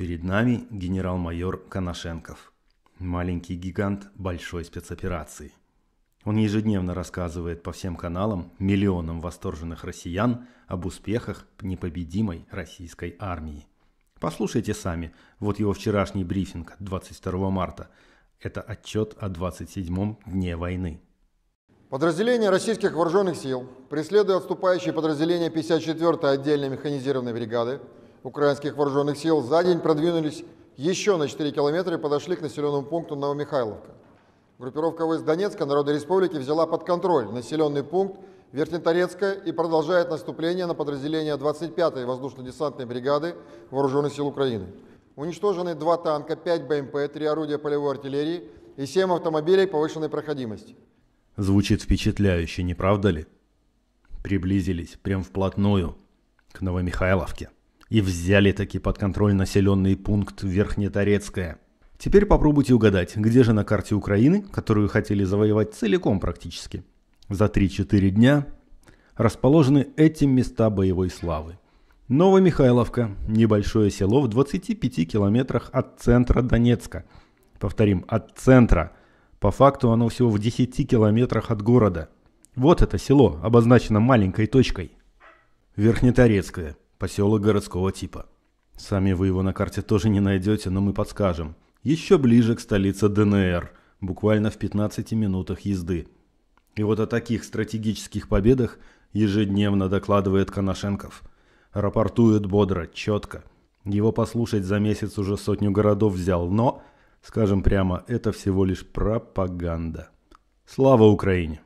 Перед нами генерал-майор Коношенков. Маленький гигант большой спецоперации. Он ежедневно рассказывает по всем каналам миллионам восторженных россиян об успехах непобедимой российской армии. Послушайте сами, вот его вчерашний брифинг 22 марта. Это отчет о 27-м дне войны. Подразделения российских вооруженных сил, преследуя отступающие подразделения 54-й отдельной механизированной бригады, украинских вооруженных сил за день продвинулись еще на 4 километра и подошли к населенному пункту Новомихайловка. Группировка войск Донецка Народной Республики взяла под контроль населенный пункт Верхнеторецкая и продолжает наступление на подразделение 25-й воздушно-десантной бригады Вооруженных сил Украины. Уничтожены два танка, 5 БМП, 3 орудия полевой артиллерии и 7 автомобилей повышенной проходимости. Звучит впечатляюще, не правда ли? Приблизились прям вплотную к Новомихайловке и взяли таки под контроль населенный пункт Верхнеторецкое. Теперь попробуйте угадать, где же на карте Украины, которую хотели завоевать целиком практически, за 3-4 дня расположены эти места боевой славы. Новомихайловка – небольшое село в 25 километрах от центра Донецка. Повторим, от центра. По факту оно всего в 10 километрах от города. Вот это село, обозначено маленькой точкой. Верхнеторецкое. Поселок городского типа. Сами вы его на карте тоже не найдете, но мы подскажем. Еще ближе к столице ДНР, буквально в 15 минутах езды. И вот о таких стратегических победах ежедневно докладывает Коношенков. Рапортует бодро, четко. Его послушать за месяц уже сотню городов взял, но, скажем прямо, это всего лишь пропаганда. Слава Украине!